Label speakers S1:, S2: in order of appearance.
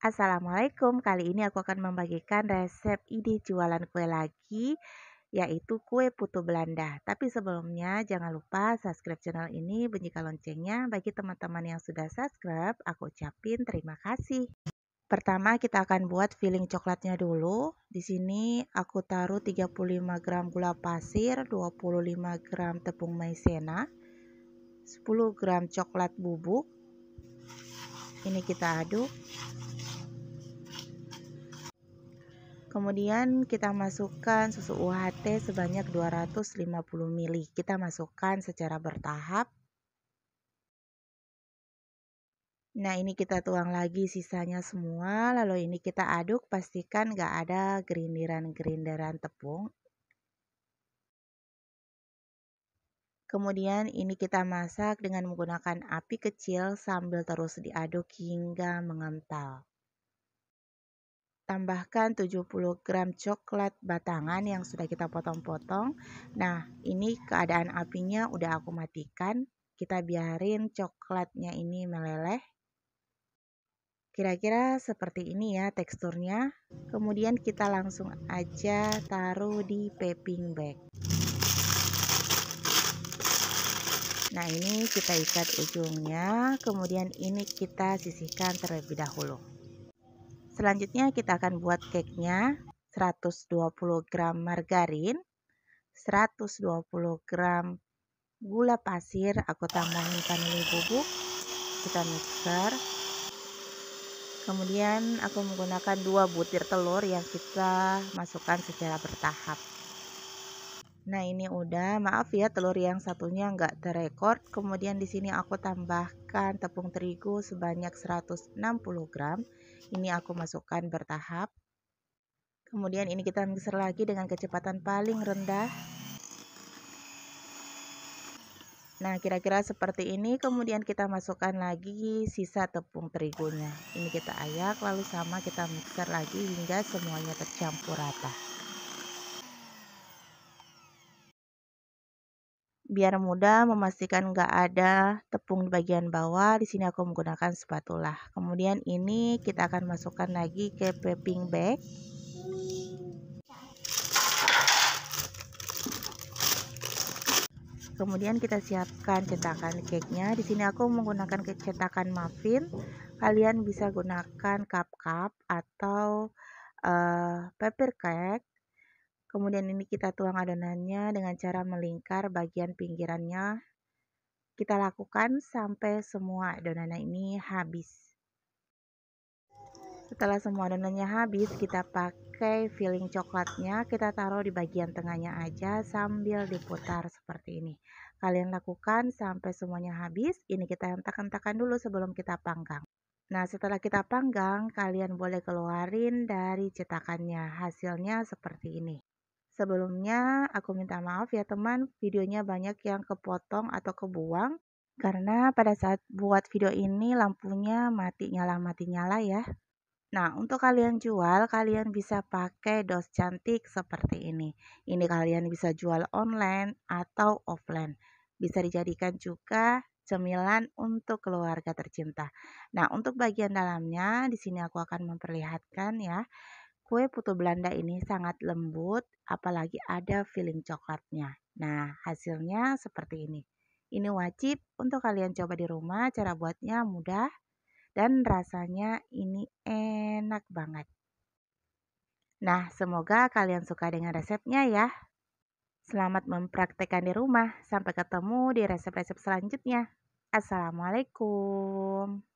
S1: Assalamualaikum, kali ini aku akan membagikan resep ide jualan kue lagi yaitu kue putu Belanda. Tapi sebelumnya jangan lupa subscribe channel ini, bunyikan loncengnya. Bagi teman-teman yang sudah subscribe, aku ucapin terima kasih. Pertama kita akan buat filling coklatnya dulu. Di sini aku taruh 35 gram gula pasir, 25 gram tepung maizena, 10 gram coklat bubuk. Ini kita aduk. Kemudian kita masukkan susu UHT sebanyak 250 ml. Kita masukkan secara bertahap. Nah ini kita tuang lagi sisanya semua lalu ini kita aduk pastikan nggak ada gerindiran-gerindiran tepung. Kemudian ini kita masak dengan menggunakan api kecil sambil terus diaduk hingga mengental tambahkan 70 gram coklat batangan yang sudah kita potong-potong. Nah, ini keadaan apinya udah aku matikan. Kita biarin coklatnya ini meleleh. Kira-kira seperti ini ya teksturnya. Kemudian kita langsung aja taruh di piping bag. Nah, ini kita ikat ujungnya, kemudian ini kita sisihkan terlebih dahulu. Selanjutnya kita akan buat cake-nya 120 gram margarin, 120 gram gula pasir aku tambahin vanili bubuk, kita mixer. Kemudian aku menggunakan dua butir telur yang kita masukkan secara bertahap. Nah ini udah, maaf ya telur yang satunya nggak terekord Kemudian di sini aku tambahkan tepung terigu sebanyak 160 gram. Ini aku masukkan bertahap. Kemudian ini kita mixer lagi dengan kecepatan paling rendah. Nah kira-kira seperti ini kemudian kita masukkan lagi sisa tepung terigunya Ini kita ayak lalu sama kita mixer lagi hingga semuanya tercampur rata Biar mudah memastikan nggak ada tepung di bagian bawah, di sini aku menggunakan spatula. Kemudian ini kita akan masukkan lagi ke piping bag. kemudian kita siapkan cetakan cake-nya. Di sini aku menggunakan cetakan muffin. Kalian bisa gunakan cup-cup atau uh, eh, paper cake. Kemudian ini kita tuang adonannya dengan cara melingkar bagian pinggirannya. Kita lakukan sampai semua adonannya ini habis. Setelah semua adonannya habis, kita pakai filling coklatnya, kita taruh di bagian tengahnya aja sambil diputar seperti ini. Kalian lakukan sampai semuanya habis, ini kita hentak-hentakan dulu sebelum kita panggang. Nah, setelah kita panggang, kalian boleh keluarin dari cetakannya. Hasilnya seperti ini. Sebelumnya, aku minta maaf ya teman, videonya banyak yang kepotong atau kebuang. Karena pada saat buat video ini lampunya mati nyala mati nyala ya. Nah, untuk kalian jual, kalian bisa pakai dos cantik seperti ini. Ini kalian bisa jual online atau offline. Bisa dijadikan juga cemilan untuk keluarga tercinta. Nah, untuk bagian dalamnya di sini aku akan memperlihatkan ya. Kue putu Belanda ini sangat lembut, apalagi ada filling coklatnya. Nah, hasilnya seperti ini. Ini wajib untuk kalian coba di rumah, cara buatnya mudah dan rasanya ini enak banget. Nah, semoga kalian suka dengan resepnya ya. Selamat mempraktekkan di rumah. Sampai ketemu di resep-resep selanjutnya. Assalamualaikum.